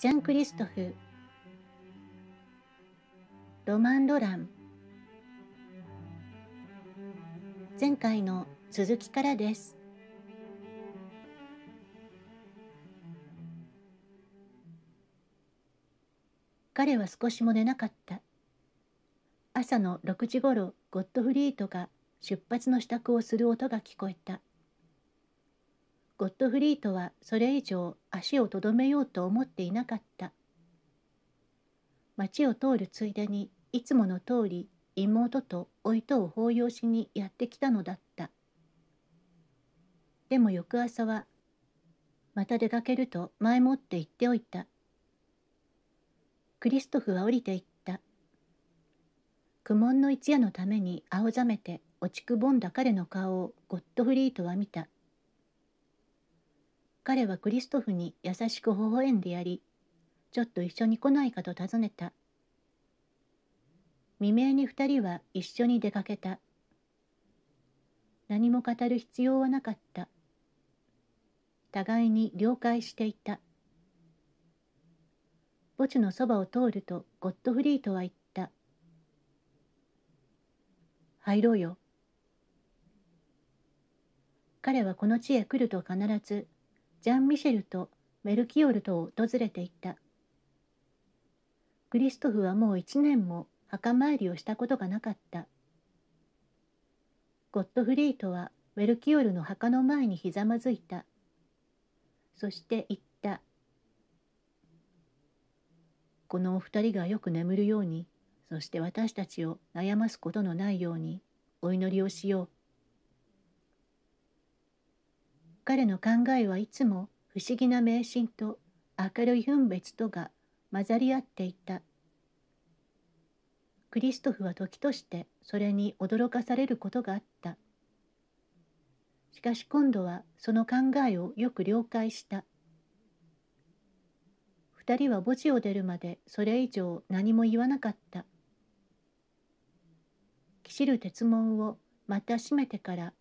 ジャン・クリストフロマン・ロラン前回の続きからです彼は少しも寝なかった朝の6時ごろゴッドフリートが出発の支度をする音が聞こえたゴッドフリートはそれ以上足をとどめようと思っていなかった町を通るついでにいつもの通り妹とおいとを抱擁しにやってきたのだったでも翌朝はまた出かけると前もって言っておいたクリストフは降りていった苦悶の一夜のために青ざめて落ちくぼんだ彼の顔をゴッドフリートは見た彼はクリストフに優しく微笑んでやり、ちょっと一緒に来ないかと尋ねた。未明に二人は一緒に出かけた。何も語る必要はなかった。互いに了解していた。墓地のそばを通るとゴッドフリートは言った。入ろうよ。彼はこの地へ来ると必ずジャン・ミシェルとメルキオルとを訪れていったクリストフはもう一年も墓参りをしたことがなかったゴッドフリートはメルキオルの墓の前にひざまずいたそして言った「このお二人がよく眠るようにそして私たちを悩ますことのないようにお祈りをしよう」彼の考えはいつも不思議な迷信と明るい分別とが混ざり合っていた。クリストフは時としてそれに驚かされることがあった。しかし今度はその考えをよく了解した。二人は墓地を出るまでそれ以上何も言わなかった。きしる鉄門をまた閉めてから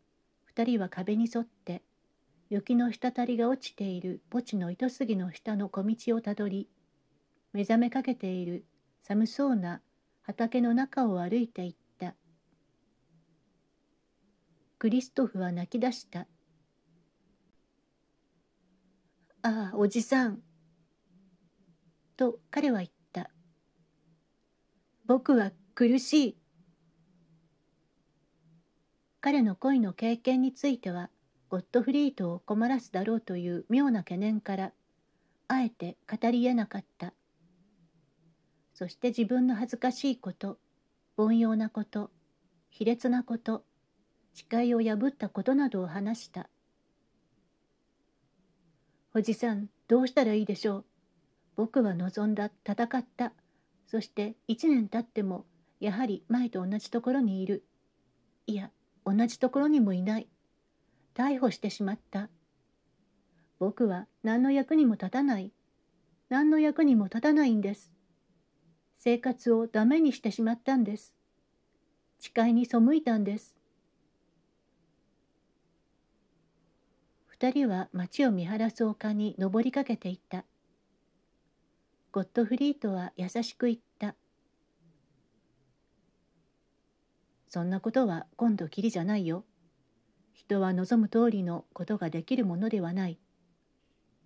二人は壁に沿って雪の滴りが落ちている墓地の糸杉の下の小道をたどり目覚めかけている寒そうな畑の中を歩いていったクリストフは泣き出した「ああおじさん」と彼は言った「僕は苦しい」彼の恋の経験についてはゴッドフリートを困らすだろうという妙な懸念からあえて語りえなかったそして自分の恥ずかしいこと凡庸なこと卑劣なこと誓いを破ったことなどを話した「おじさんどうしたらいいでしょう僕は望んだ戦ったそして一年経ってもやはり前と同じところにいるいや同じところにもいない逮捕してしまった。僕は何の役にも立たない。何の役にも立たないんです。生活をダメにしてしまったんです。誓いに背いたんです。二人は町を見晴らす丘に登りかけていった。ゴッドフリートは優しく言った。そんなことは今度きりじゃないよ。人は望む通りのことができるものではない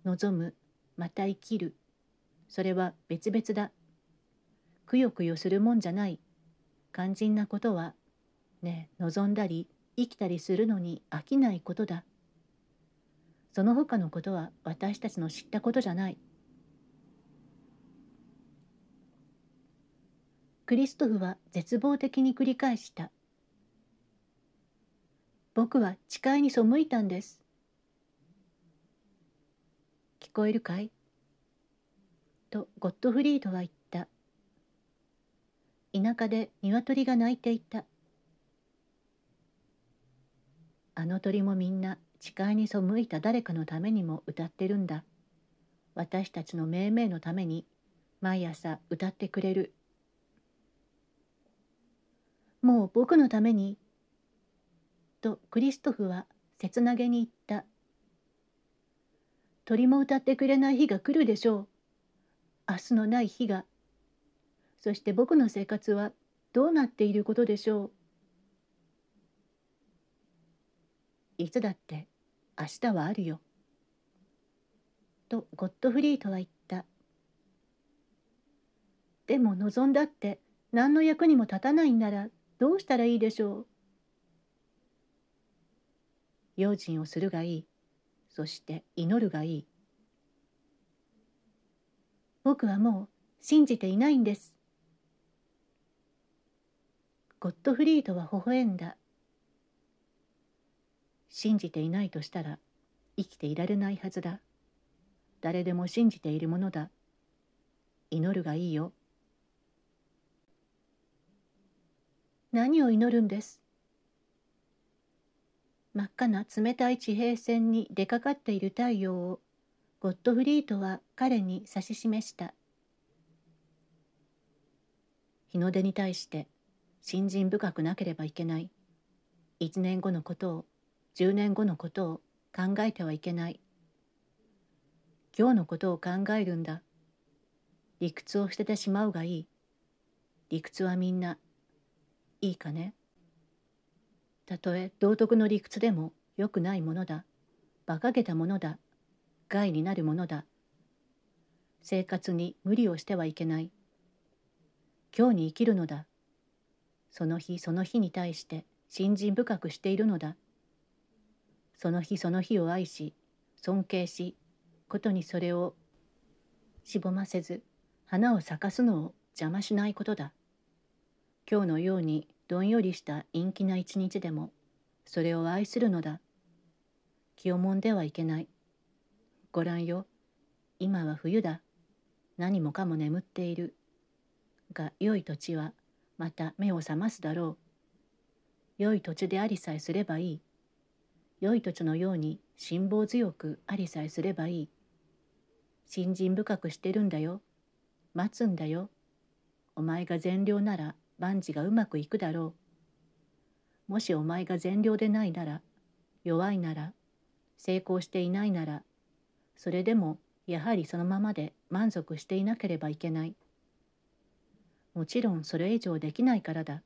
望むまた生きるそれは別々だくよくよするもんじゃない肝心なことはね望んだり生きたりするのに飽きないことだその他のことは私たちの知ったことじゃないクリストフは絶望的に繰り返した僕は誓いに背いたんです。聞こえるかいとゴッドフリードは言った。田舎で鶏が鳴いていた。あの鳥もみんな誓いに背いた誰かのためにも歌ってるんだ。私たちの命名のために毎朝歌ってくれる。もう僕のためにとクリストフは切なげに言った。鳥も歌ってくれない日が来るでしょう。明日のない日が。そして僕の生活はどうなっていることでしょう。いつだって明日はあるよ。とゴッドフリートは言った。でも望んだって何の役にも立たないんならどうしたらいいでしょう。用心をするがいい。そして祈るがいい。僕はもう信じていないんです。ゴッドフリードは微笑んだ。信じていないとしたら生きていられないはずだ。誰でも信じているものだ。祈るがいいよ。何を祈るんです真っ赤な冷たい地平線に出かかっている太陽をゴッドフリートは彼に指し示した日の出に対して信心深くなければいけない1年後のことを10年後のことを考えてはいけない今日のことを考えるんだ理屈を捨ててしまうがいい理屈はみんないいかねたとえ道徳の理屈でも良くないものだ馬鹿げたものだ害になるものだ生活に無理をしてはいけない今日に生きるのだその日その日に対して信心深くしているのだその日その日を愛し尊敬しことにそれをしぼませず花を咲かすのを邪魔しないことだ今日のようにどんよりした陰気な一日でもそれを愛するのだ気をもんではいけないご覧よ今は冬だ何もかも眠っているが良い土地はまた目を覚ますだろう良い土地でありさえすればいい良い土地のように辛抱強くありさえすればいい信心深くしてるんだよ待つんだよお前が善良なら万事がうまくいくだろう。もしお前が善良でないなら、弱いなら、成功していないなら、それでもやはりそのままで満足していなければいけない。もちろんそれ以上できないからだ。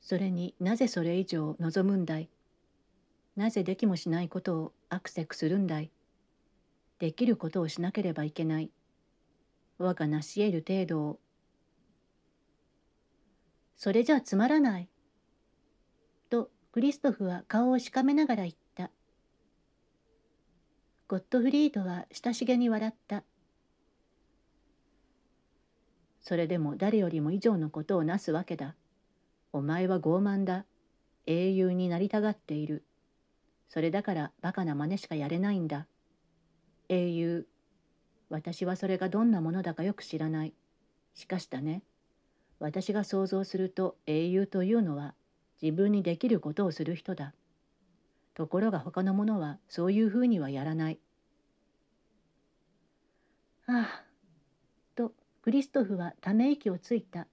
それになぜそれ以上望むんだい。なぜできもしないことをアクセクするんだい。できることをしなければいけない。我が成し得る程度をそれじゃつまらない。とクリストフは顔をしかめながら言った。ゴッドフリードは親しげに笑った。それでも誰よりも以上のことをなすわけだ。お前は傲慢だ。英雄になりたがっている。それだからバカな真似しかやれないんだ。英雄。私はそれがどんなものだかよく知らない。しかしだね。私が想像すると英雄というのは自分にできることをする人だ。ところが他の者はそういうふうにはやらない。ああ、とクリストフはため息をついた。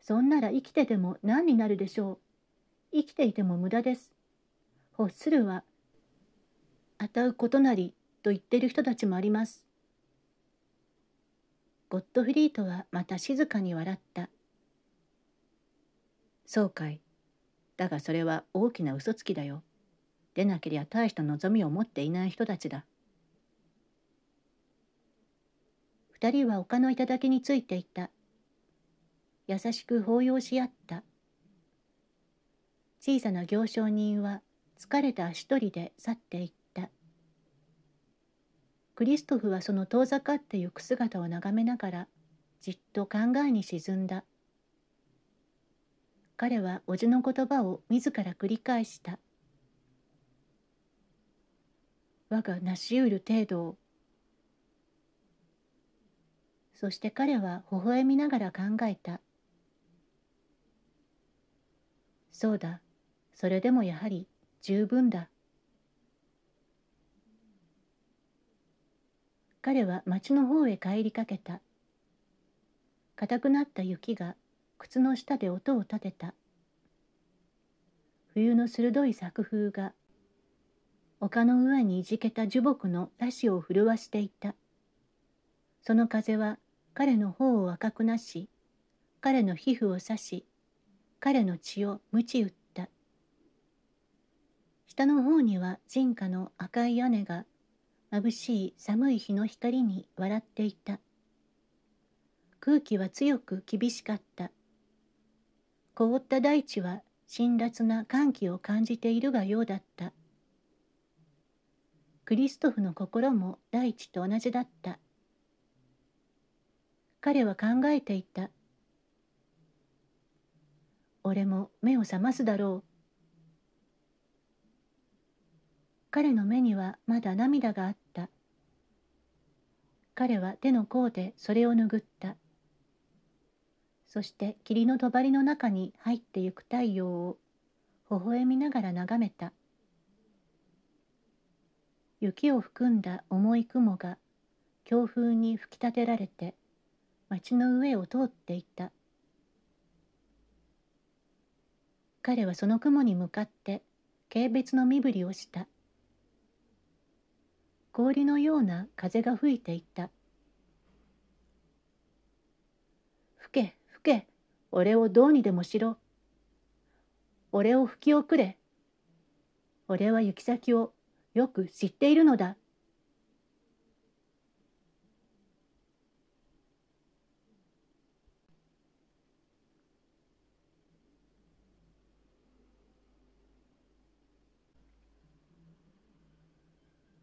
そんなら生きてても何になるでしょう。生きていても無駄です。ホッスルは、あたうことなりと言ってる人たちもあります。ゴッドフリートはまた静かに笑った。そうかい。だがそれは大きな嘘つきだよ。出なけりゃ大した望みを持っていない人たちだ。二人は丘の頂についていた。優しく抱擁し合った。小さな行商人は疲れた足取りで去っていった。クリストフはその遠ざかってゆく姿を眺めながらじっと考えに沈んだ彼は叔父の言葉を自ら繰り返した我が成し得る程度をそして彼は微笑みながら考えたそうだそれでもやはり十分だ彼は町の方へ帰りかけた硬くなった雪が靴の下で音を立てた冬の鋭い作風が丘の上にいじけた樹木のラシを震わしていたその風は彼の頬を赤くなし彼の皮膚を刺し彼の血をむち打った下の方には人家の赤い屋根が眩しい寒い日の光に笑っていた空気は強く厳しかった凍った大地は辛辣な歓喜を感じているがようだったクリストフの心も大地と同じだった彼は考えていた俺も目を覚ますだろう彼の目にはまだ涙があった彼は手の甲でそれを拭ったそして霧の帳の中に入ってゆく太陽を微笑みながら眺めた雪を含んだ重い雲が強風に吹き立てられて町の上を通っていた彼はその雲に向かって軽蔑の身振りをした氷のような風が吹いていった吹け吹け俺をどうにでもしろ俺を吹き遅れ俺は行き先をよく知っているのだ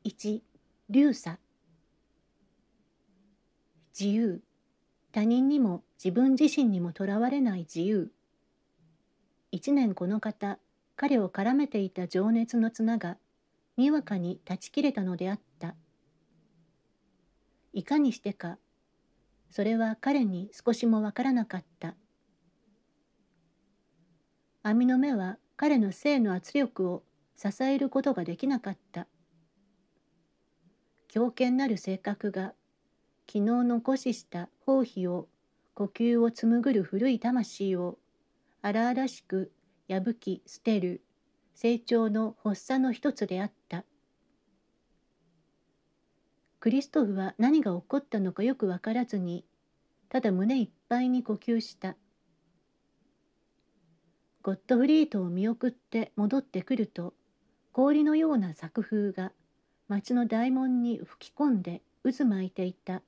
1流砂自由他人にも自分自身にもとらわれない自由一年この方彼を絡めていた情熱の綱がにわかに断ち切れたのであったいかにしてかそれは彼に少しもわからなかった網の目は彼の性の圧力を支えることができなかった強健なる性格が昨日の固した包皮を呼吸を紡ぐる古い魂を荒々しく破き捨てる成長の発作の一つであったクリストフは何が起こったのかよく分からずにただ胸いっぱいに呼吸したゴッドフリートを見送って戻ってくると氷のような作風が「町の大門に吹き込んで渦巻いていた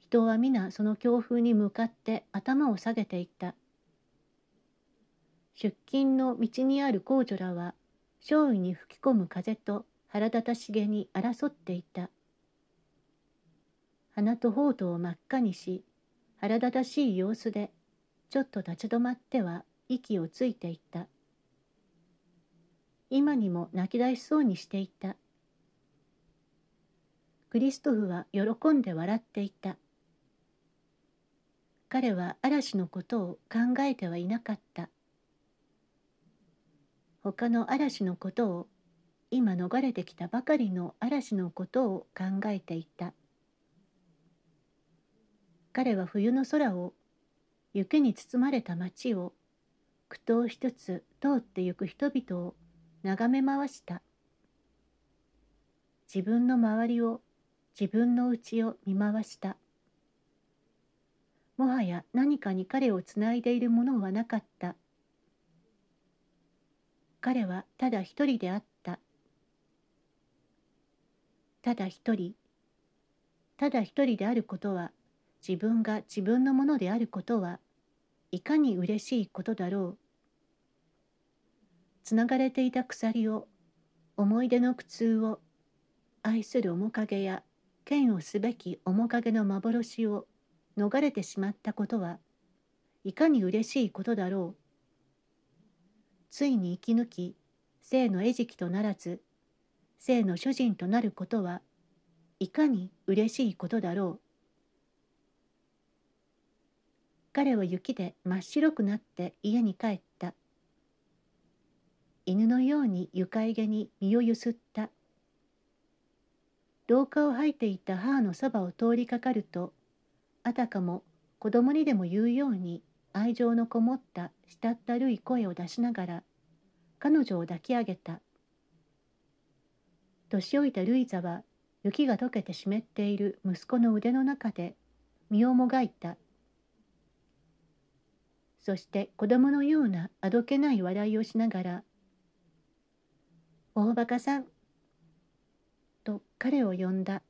人は皆その強風に向かって頭を下げていった出勤の道にある公女らは周囲に吹き込む風と腹立たしげに争っていた鼻と頬とを真っ赤にし腹立たしい様子でちょっと立ち止まっては息をついていった今にも泣き出しそうにしていたクリストフは喜んで笑っていた彼は嵐のことを考えてはいなかった他の嵐のことを今逃れてきたばかりの嵐のことを考えていた彼は冬の空を雪に包まれた街を苦闘しつつ通ってゆく人々を眺め回した自分の周りを自分の内を見回したもはや何かに彼をつないでいるものはなかった彼はただ一人であったただ一人ただ一人であることは自分が自分のものであることはいかに嬉しいことだろうつながれていた鎖を思い出の苦痛を愛する面影や剣をすべき面影の幻を逃れてしまったことはいかに嬉しいことだろうついに生き抜き生の餌食とならず生の主人となることはいかに嬉しいことだろう彼は雪で真っ白くなって家に帰った犬のように床いげに身をゆすった廊下を吐いていた母のそばを通りかかるとあたかも子供にでも言うように愛情のこもった慕ったるい声を出しながら彼女を抱き上げた年老いたルイザは雪が溶けて湿っている息子の腕の中で身をもがいたそして子供のようなあどけない笑いをしながら大バカさん」と彼を呼んだ